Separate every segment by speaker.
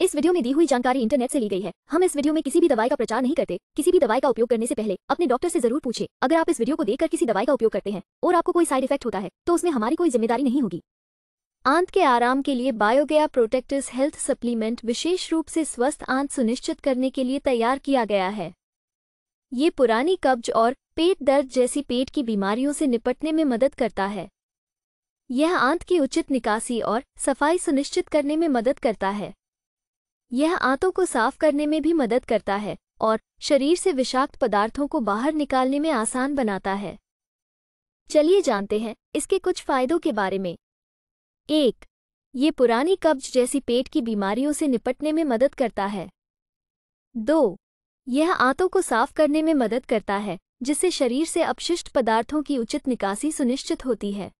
Speaker 1: इस वीडियो में दी हुई जानकारी इंटरनेट से ली गई है हम इस वीडियो में किसी भी दवाई का प्रचार नहीं करते किसी भी दवाई का उपयोग करने से पहले अपने डॉक्टर से जरूर पूछे अगर आप इस वीडियो को देखकर किसी दवाई का उपयोग करते हैं और आपको कोई साइड इफेक्ट होता है तो उसमें हमारी कोई जिम्मेदारी नहीं होगी आंत के आराम के लिए बायोगया प्रोटेक्टिस हेल्थ सप्लीमेंट विशेष रूप से स्वस्थ आंत सुनिश्चित करने के लिए तैयार किया गया है ये पुरानी कब्ज और पेट दर्द जैसी पेट की बीमारियों से निपटने में मदद करता है यह आंत की उचित निकासी और सफाई सुनिश्चित करने में मदद करता है यह आंतों को साफ करने में भी मदद करता है और शरीर से विषाक्त पदार्थों को बाहर निकालने में आसान बनाता है चलिए जानते हैं इसके कुछ फायदों के बारे में एक ये पुरानी कब्ज जैसी पेट की बीमारियों से निपटने में मदद करता है दो यह आंतों को साफ करने में मदद करता है जिससे शरीर से अपशिष्ट पदार्थों की उचित निकासी सुनिश्चित होती है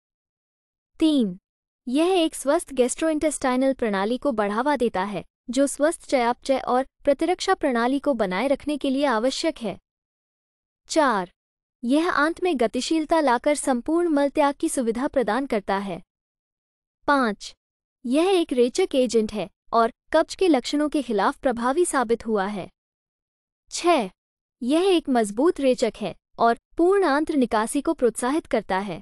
Speaker 1: तीन यह एक स्वस्थ गैस्ट्रोइंटेस्टाइनल प्रणाली को बढ़ावा देता है जो स्वस्थ चयापचय और प्रतिरक्षा प्रणाली को बनाए रखने के लिए आवश्यक है चार यह आंत में गतिशीलता लाकर संपूर्ण मलत्याग की सुविधा प्रदान करता है पाँच यह एक रेचक एजेंट है और कब्ज के लक्षणों के खिलाफ प्रभावी साबित हुआ है छ यह एक मजबूत रेचक है और पूर्ण आंत्र निकासी को प्रोत्साहित करता है